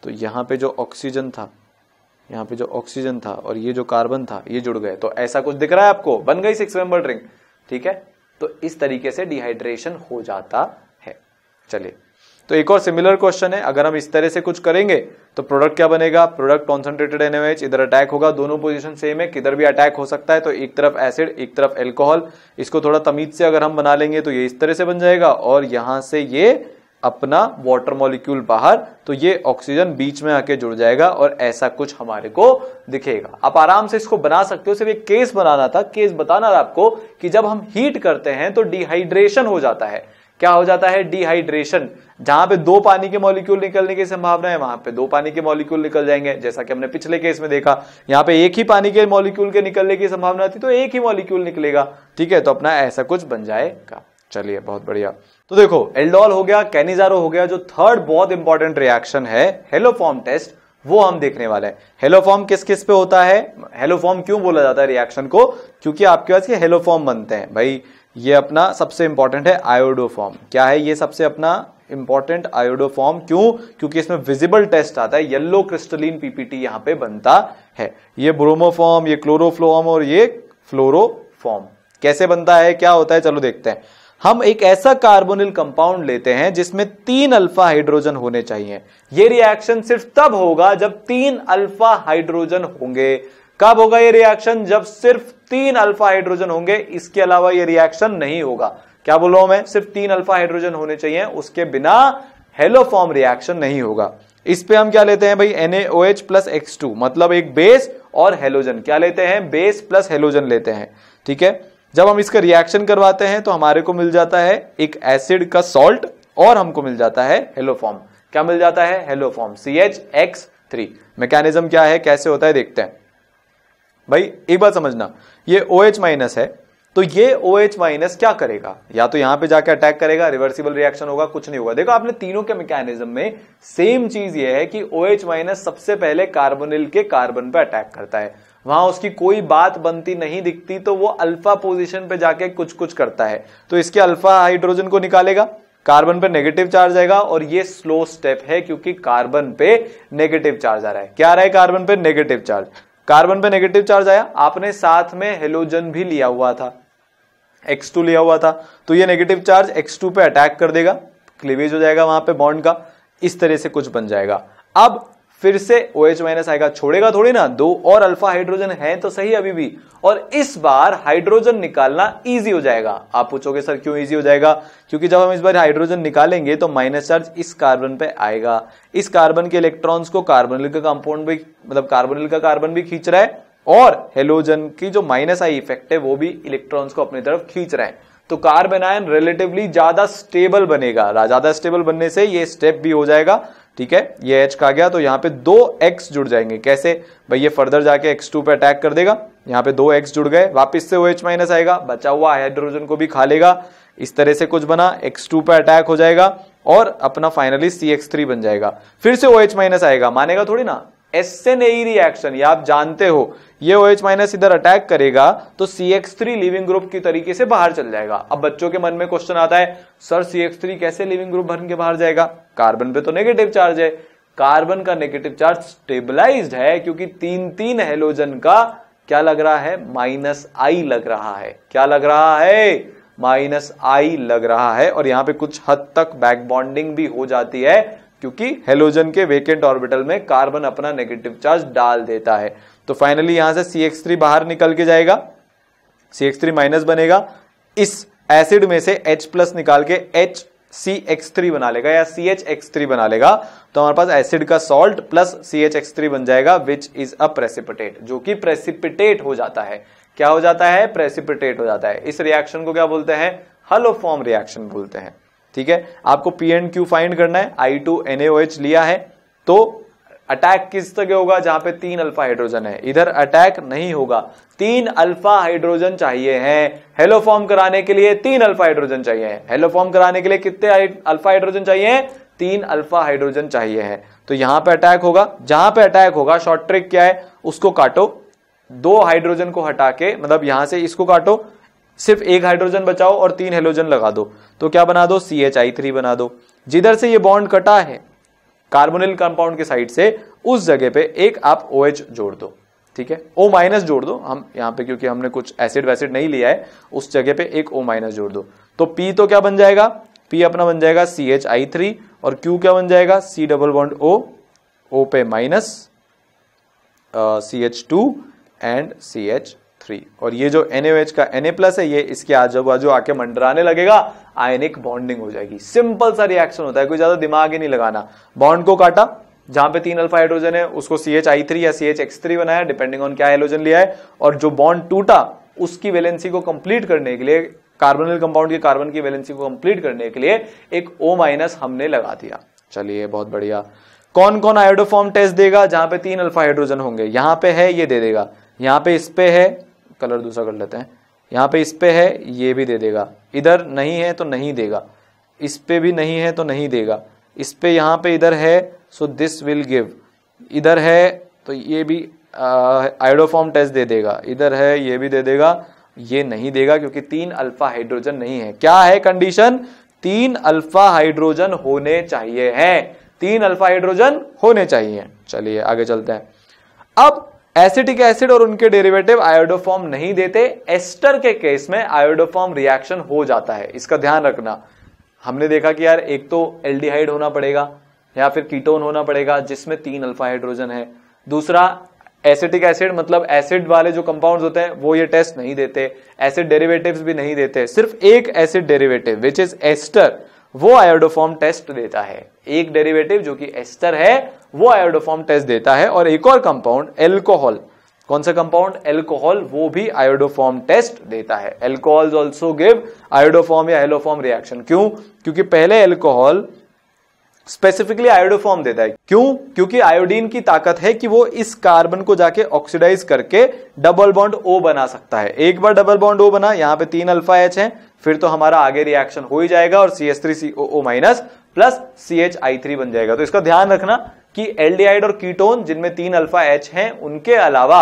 तो यहां पे जो ऑक्सीजन था यहां पे जो ऑक्सीजन था और ये जो कार्बन था ये जुड़ गए तो ऐसा कुछ दिख रहा है आपको बन गई सिक्स मेंबर ड्रिंक ठीक है तो इस तरीके से डिहाइड्रेशन हो जाता है चलिए तो एक और सिमिलर क्वेश्चन है अगर हम इस तरह से कुछ करेंगे तो प्रोडक्ट क्या बनेगा प्रोडक्ट कॉन्सेंट्रेटेड एनएमएच इधर अटैक होगा दोनों पोजीशन सेम है किधर भी अटैक हो सकता है तो एक तरफ एसिड एक तरफ एल्कोहल इसको थोड़ा तमीज से अगर हम बना लेंगे तो ये इस तरह से बन जाएगा और यहां से ये अपना वाटर मॉलिक्यूल बाहर तो ये ऑक्सीजन बीच में आके जुड़ जाएगा और ऐसा कुछ हमारे को दिखेगा आप आराम से इसको बना सकते हो सिर्फ एक केस बनाना था केस बताना था आपको कि जब हम हीट करते हैं तो डिहाइड्रेशन हो जाता है क्या हो जाता है डिहाइड्रेशन जहां पे दो पानी के मॉलिक्यूल निकलने की संभावना है वहां पे दो पानी के मॉलिक्यूल निकल जाएंगे जैसा कि हमने पिछले केस में देखा यहाँ पे एक ही पानी के मॉलिक्यूल के निकलने की संभावना थी तो एक ही मॉलिक्यूल निकलेगा ठीक है तो अपना ऐसा कुछ बन जाएगा चलिए बहुत बढ़िया तो देखो एल्डोल हो गया कैनिजारो हो गया जो थर्ड बहुत इंपॉर्टेंट रिएक्शन है हेलोफॉर्म टेस्ट वो हम देखने वाले हैं हेलोफॉर्म किस किस पे होता है हेलोफॉर्म क्यों बोला जाता है रिएक्शन को क्योंकि आपके पास ये हेलोफॉर्म बनते हैं भाई ये अपना सबसे इंपॉर्टेंट है आयोडोफॉर्म क्या है ये सबसे अपना इंपॉर्टेंट आयोडोफॉर्म क्यों क्योंकि इसमें विजिबल टेस्ट आता है येल्लो क्रिस्टलीन पीपीटी यहां पर बनता है ये ब्रोमोफॉर्म ये क्लोरोफ्लोम और ये फ्लोरोफॉर्म कैसे बनता है क्या होता है चलो देखते हैं हम एक ऐसा कार्बोनिल कंपाउंड लेते हैं जिसमें तीन अल्फा हाइड्रोजन होने चाहिए यह रिएक्शन सिर्फ तब होगा जब तीन अल्फा हाइड्रोजन होंगे कब होगा ये रिएक्शन जब सिर्फ तीन अल्फा हाइड्रोजन होंगे इसके अलावा ये रिएक्शन नहीं होगा क्या बोल रहा हूं मैं सिर्फ तीन अल्फा हाइड्रोजन होने चाहिए उसके बिना हेलोफॉर्म रिएक्शन नहीं होगा इस पे हम क्या लेते हैं भाई NaOH प्लस एक्स मतलब एक बेस और हेलोजन क्या लेते हैं बेस प्लस हेलोजन लेते हैं ठीक है जब हम इसका रिएक्शन करवाते हैं तो हमारे को मिल जाता है एक एसिड का सॉल्ट और हमको मिल जाता है हेलोफॉर्म क्या मिल जाता है haloform C H X three mechanism क्या है कैसे होता है देखते हैं भाई एक बात समझना ये ओ OH माइनस है तो ये ओ OH माइनस क्या करेगा या तो यहां पे जाके अटैक करेगा रिवर्सिबल रिएक्शन होगा कुछ नहीं होगा देखो आपने तीनों के मैकेनिज्म में सेम चीज ये है कि ओ OH माइनस सबसे पहले कार्बोनिल के कार्बन पर अटैक करता है वहां उसकी कोई बात बनती नहीं दिखती तो वो अल्फा पोजीशन पे जाके कुछ कुछ करता है तो इसके अल्फा हाइड्रोजन को निकालेगा कार्बन पे नेगेटिव चार्ज आएगा और ये स्लो स्टेप है क्योंकि कार्बन पे नेगेटिव चार्ज आ रहा है क्या आ रहा है कार्बन पे नेगेटिव चार्ज कार्बन पे नेगेटिव चार्ज आया आपने साथ में हेलोजन भी लिया हुआ था x2 लिया हुआ था तो ये नेगेटिव चार्ज x2 पे अटैक कर देगा क्लिवेज हो जाएगा वहां पे बॉन्ड का इस तरह से कुछ बन जाएगा अब फिर से ओ एच माइनस आएगा छोड़ेगा थोड़ी ना दो और अल्फा हाइड्रोजन है तो सही अभी भी और इस बार हाइड्रोजन निकालना इजी हो जाएगा आप पूछोगे सर क्यों इजी हो जाएगा क्योंकि जब हम इस बार हाइड्रोजन निकालेंगे तो माइनस चार्ज इस कार्बन पे आएगा इस कार्बन के इलेक्ट्रॉन्स को कार्बोनिल का कंपाउंड भी मतलब कार्बोनिल का कार्बन भी खींच रहा है और हेलोजन की जो माइनस आई इफेक्ट है वो भी इलेक्ट्रॉन्स को अपनी तरफ खींच रहा है तो कार्बन आयन रिलेटिवली ज्यादा स्टेबल बनेगा ज्यादा स्टेबल बनने से ये स्टेप भी हो जाएगा ठीक है ये एच का गया तो यहाँ पे दो एक्स जुड़ जाएंगे कैसे भाई ये फर्दर जाके एक्स टू पे अटैक कर देगा यहाँ पे दो एक्स जुड़ गए वापस से वो एच माइनस आएगा बचा हुआ हाइड्रोजन को भी खा लेगा इस तरह से कुछ बना एक्स टू पे अटैक हो जाएगा और अपना फाइनली सी एक्स थ्री बन जाएगा फिर से ओ एच माइनस आएगा मानेगा थोड़ी ना एस एन ए रिएक्शन ये आप जानते हो ये ओ OH माइनस इधर अटैक करेगा तो C X three leaving group की तरीके से बाहर चल जाएगा अब बच्चों के मन में क्वेश्चन आता है सर सी एक्स थ्री कैसे लिविंग ग्रुप बन के बाहर जाएगा कार्बन पे तो नेगेटिव चार्ज है कार्बन का नेगेटिव चार्ज स्टेबलाइज्ड है क्योंकि तीन तीन हेलोजन का क्या लग रहा है माइनस आई लग रहा है क्या लग रहा है माइनस आई लग रहा है और यहां पे कुछ हद तक बैक बॉन्डिंग भी हो जाती है क्योंकि हेलोजन के वेकेंट ऑर्बिटल में कार्बन अपना नेगेटिव चार्ज डाल देता है तो फाइनली यहां से सी बाहर निकल के जाएगा सी एक्स माइनस बनेगा इस एसिड में से H प्लस निकाल के एच सी एक्स थ्री बना लेगा या सी एच एक्स थ्री बना लेगा तो हमारे पास एसिड का salt plus C H X three बन जाएगा विच इज अ प्रेसिपिटेट जो कि प्रेसिपिटेट हो जाता है क्या हो जाता है प्रेसिपिटेट हो जाता है इस रिएक्शन को क्या बोलते हैं हलोफॉर्म रिएक्शन बोलते हैं ठीक है आपको पी एंड क्यू फाइंड करना है आई टू एन लिया है तो अटैक किस तक होगा जहां पे तीन अल्फा हाइड्रोजन है इधर अटैक नहीं होगा तीन अल्फा हाइड्रोजन चाहिए हैं हेलो फॉर्म कराने के लिए तीन अल्फा हाइड्रोजन चाहिए हैं हेलो फॉर्म कराने के लिए कितने अल्फा हाइड्रोजन चाहिए हैं तीन अल्फा हाइड्रोजन चाहिए हैं तो यहां पे अटैक होगा जहां पे अटैक होगा शॉर्ट ट्रिक क्या है उसको काटो दो हाइड्रोजन को हटा के मतलब यहां से इसको काटो सिर्फ एक हाइड्रोजन बचाओ और तीन हेलोजन लगा दो तो क्या बना दो सी एच आई थ्री बना दो जिधर से ये बॉन्ड कटा है कार्बोनिल कंपाउंड के साइड से उस जगह पे एक आप ओ OH जोड़ दो ठीक है ओ माइनस जोड़ दो हम यहां पे क्योंकि हमने कुछ एसिड वैसिड नहीं लिया है उस जगह पे एक ओ माइनस जोड़ दो तो पी तो क्या बन जाएगा पी अपना बन जाएगा सी एच आई थ्री और क्यू क्या बन जाएगा C double bond O O पे minus C H two and C H three और ये जो एन का एन प्लस है ये इसके आजू बाजू आके मंडराने लगेगा आयनिक बॉन्डिंग हो जाएगी सिंपल सा रिएक्शन होता है कोई ज्यादा दिमाग ही नहीं लगाना बॉन्ड को काटा जहां पे तीन अल्फा हाइड्रोजन है उसको सी एच आई थ्री या सी एच एक्स थ्री बनाया डिपेंडिंग ऑन क्या हाइड्रोजन लिया है और जो बॉन्ड टूटा उसकी वेलेंसी को कंप्लीट करने के लिए कार्बोनिल कंपाउंड के कार्बन की वेलेंसी को कंप्लीट करने के लिए एक ओ माइनस हमने लगा दिया चलिए बहुत बढ़िया कौन कौन आयोडोफॉर्म टेस्ट देगा जहां पे तीन अल्फा हाइड्रोजन होंगे यहां पे है ये दे देगा यहां पे इस पे है कलर दूसरा कर लेते हैं यहाँ पे इस पे है ये भी दे देगा इधर नहीं है तो नहीं देगा इस पे भी नहीं है तो नहीं देगा इस पे यहाँ पे इधर है सो दिस विल गिव इधर है तो ये भी आइडोफॉर्म टेस्ट दे देगा इधर है ये भी दे देगा ये नहीं देगा क्योंकि तीन अल्फा हाइड्रोजन नहीं है क्या है कंडीशन तीन अल्फा हाइड्रोजन होने चाहिए हैं तीन अल्फा हाइड्रोजन होने चाहिए चलिए आगे चलते हैं अब एसिटिक एसिड और उनके डेरिवेटिव आयोडोफॉर्म नहीं देते एस्टर के केस में आयोडोफॉर्म रिएक्शन हो जाता है इसका ध्यान रखना हमने देखा कि यार एक तो एल्डिहाइड होना पड़ेगा या फिर कीटोन होना पड़ेगा जिसमें तीन अल्फा हाइड्रोजन है दूसरा एसिटिक एसिड मतलब एसिड वाले जो कंपाउंड होते हैं वो ये टेस्ट नहीं देते एसिड डेरिवेटिव्स भी नहीं देते सिर्फ एक acid derivative which is ester वो आयोडोफॉर्म टेस्ट देता है एक डेरिवेटिव जो कि एस्टर है वो आयोडोफॉर्म टेस्ट देता है और एक और कंपाउंड एल्कोहल कौन सा कंपाउंड एल्कोहल वो भी आयोडोफॉर्म टेस्ट देता है एल्कोहल ऑल्सो गिव आयोडोफॉर्म या एलोफॉर्म रिएक्शन क्यों क्योंकि पहले एल्कोहल स्पेसिफिकली आयोडोफॉर्म देता है क्यों क्योंकि आयोडीन की ताकत है कि वो इस कार्बन को जाके ऑक्सीडाइज करके डबल बॉन्ड ओ बना सकता है एक बार डबल बॉन्ड ओ बना यहां पे तीन अल्फा एच है फिर तो हमारा आगे रिएक्शन हो ही जाएगा और C S three C O minus plus C H I three बन जाएगा तो इसका ध्यान रखना कि एल्डिहाइड और कीटोन जिनमें तीन अल्फा एच हैं उनके अलावा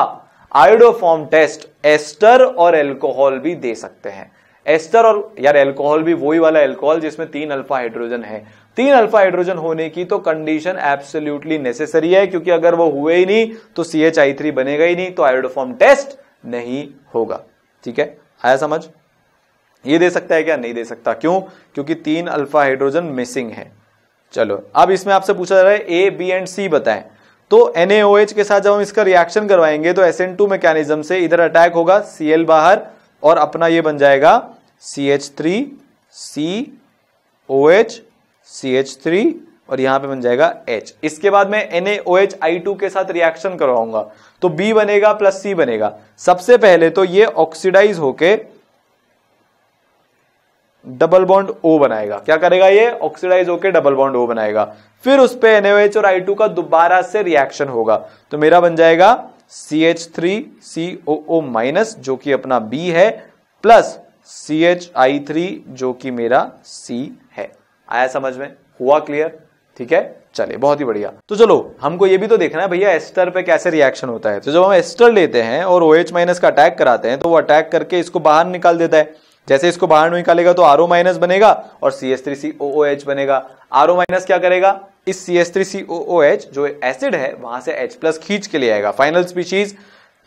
आयोडोफॉर्म टेस्ट एस्टर और एल्कोहल भी दे सकते हैं एस्टर और यार एल्कोहल भी वही वाला एल्कोहल जिसमें तीन अल्फा हाइड्रोजन है तीन अल्फा हाइड्रोजन होने की तो कंडीशन एब्सोल्युटली नेसेसरी है क्योंकि अगर वो हुए ही नहीं तो सी एच आई थ्री बनेगा ही नहीं तो आयोडोफॉर्म टेस्ट नहीं होगा ठीक है आया समझ ये दे सकता है क्या नहीं दे सकता क्यों क्योंकि तीन अल्फा हाइड्रोजन मिसिंग है चलो अब इसमें आपसे पूछा जा रहा है ए बी एंड सी बताएं तो NaOH के साथ जब हम इसका रिएक्शन करवाएंगे तो SN2 मैकेनिज्म से इधर अटैक होगा Cl बाहर और अपना ये बन जाएगा CH3 C OH CH3 और यहां पे बन जाएगा H इसके बाद मैं NaOH I2 के साथ रिएक्शन करवाऊंगा तो B बनेगा प्लस C बनेगा सबसे पहले तो ये ऑक्सीडाइज होके डबल बॉन्ड ओ बनाएगा क्या करेगा ये ऑक्सीडाइज होकर डबल बॉन्ड ओ बनाएगा फिर उस पर एनओएच और आई टू का दोबारा से रिएक्शन होगा तो मेरा बन जाएगा C H three C O O minus जो कि अपना बी है plus C H I three जो कि मेरा सी है आया समझ में हुआ क्लियर ठीक है चले बहुत ही बढ़िया तो चलो हमको ये भी तो देखना है भैया एस्टर पे कैसे रिएक्शन होता है तो जब हम एस्टर लेते हैं और ओ एच माइनस का अटैक कराते हैं तो वो अटैक करके इसको बाहर निकाल देता है जैसे इसको बाहर निकालेगा तो आर ओ माइनस बनेगा और C S three C O O H बनेगा आर ओ माइनस क्या करेगा इस C S three C O O H जो एसिड है वहां से एच प्लस खींच के ले आएगा फाइनल स्पीशीज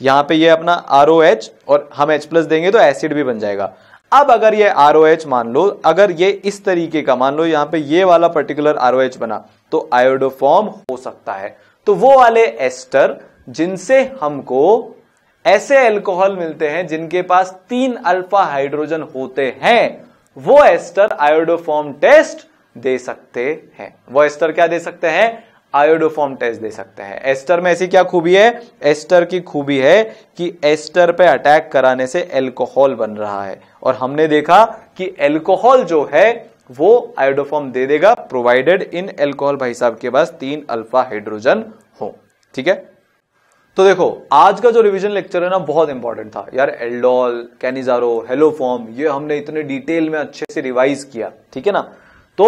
यहां पे ये अपना आर ओ एच और हम एच प्लस देंगे तो एसिड भी बन जाएगा अब अगर ये आर ओ एच मान लो अगर ये इस तरीके का मान लो यहां पे ये वाला पर्टिकुलर आर ओ एच बना तो आयोडोफॉर्म हो सकता है तो वो वाले एस्टर जिनसे हमको ऐसे एल्कोहल मिलते हैं जिनके पास तीन अल्फा हाइड्रोजन होते हैं वो एस्टर आयोडोफॉर्म टेस्ट दे सकते हैं वो एस्टर क्या दे सकते हैं आयोडोफॉर्म टेस्ट दे सकते हैं एस्टर में ऐसी क्या खूबी है एस्टर की खूबी है कि एस्टर पे अटैक कराने से एल्कोहल बन रहा है और हमने देखा कि एल्कोहल जो है वो आयोडोफॉर्म दे देगा प्रोवाइडेड इन एल्कोहल भाई साहब के पास तीन अल्फा हाइड्रोजन हो ठीक है तो देखो आज का जो रिवीजन लेक्चर है ना बहुत इंपॉर्टेंट था यार एल्डोल कैनिजारो हेलो फॉर्म ये हमने इतने डिटेल में अच्छे से रिवाइज किया ठीक है ना तो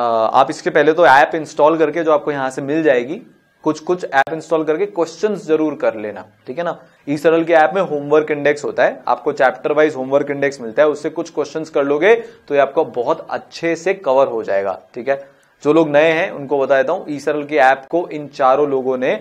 आप इसके पहले तो ऐप इंस्टॉल करके जो आपको यहां से मिल जाएगी कुछ कुछ ऐप इंस्टॉल करके क्वेश्चन जरूर कर लेना ठीक है ना ई सरल के ऐप में होमवर्क इंडेक्स होता है आपको चैप्टर वाइज होमवर्क इंडेक्स मिलता है उससे कुछ क्वेश्चन कर लोगे तो ये आपको बहुत अच्छे से कवर हो जाएगा ठीक है जो लोग नए हैं उनको बता देता हूं ई सरल के ऐप को इन चारों लोगों ने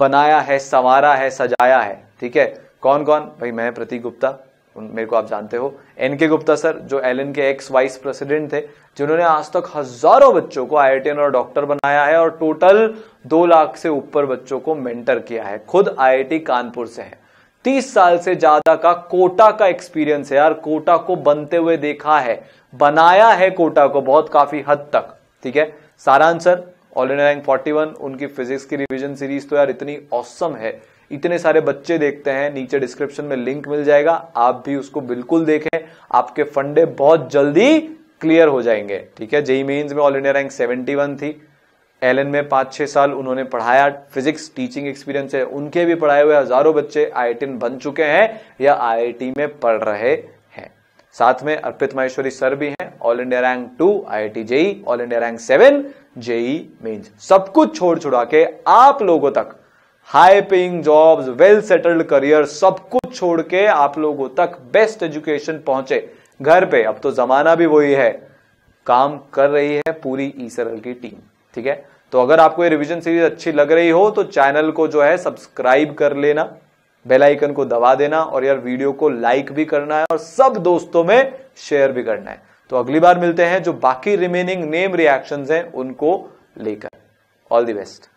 बनाया है संवारा है सजाया है ठीक है कौन कौन भाई मैं प्रतीक गुप्ता मेरे को आप जानते हो एन के गुप्ता सर जो एल के एक्स वाइस प्रेसिडेंट थे जिन्होंने आज तक हजारों बच्चों को आई और डॉक्टर बनाया है और टोटल दो लाख से ऊपर बच्चों को मेंटर किया है खुद आई कानपुर से है तीस साल से ज्यादा का कोटा का एक्सपीरियंस है यार कोटा को बनते हुए देखा है बनाया है कोटा को बहुत काफी हद तक ठीक है सारांश सर इंडिया रैंक 41 उनकी फिजिक्स की रिविजन सीरीज तो यार इतनी औसम है इतने सारे बच्चे देखते हैं नीचे डिस्क्रिप्शन में लिंक मिल जाएगा आप भी उसको बिल्कुल देखें आपके फंडे बहुत जल्दी क्लियर हो जाएंगे ठीक है जेई मेन्स e e में ऑल इंडिया रैंक 71 थी एल में पांच छह साल उन्होंने पढ़ाया फिजिक्स टीचिंग एक्सपीरियंस है उनके भी पढ़ाए हुए हजारों बच्चे आई बन चुके हैं या आई में पढ़ रहे हैं साथ में अर्पित माहेश्वरी सर भी हैं all India rank two I I JEE all India rank seven JEE mains e सब कुछ छोड़ छुड़ा के आप लोगों तक high paying jobs well settled career सब कुछ छोड़ के आप लोगों तक बेस्ट एजुकेशन पहुंचे घर पे अब तो जमाना भी वही है काम कर रही है पूरी ईसरल e की टीम ठीक है तो अगर आपको ये रिवीजन सीरीज अच्छी लग रही हो तो चैनल को जो है सब्सक्राइब कर लेना बेल आइकन को दबा देना और यार वीडियो को लाइक भी करना है और सब दोस्तों में शेयर भी करना है तो अगली बार मिलते हैं जो बाकी रिमेनिंग नेम रिएक्शंस हैं उनको लेकर ऑल द बेस्ट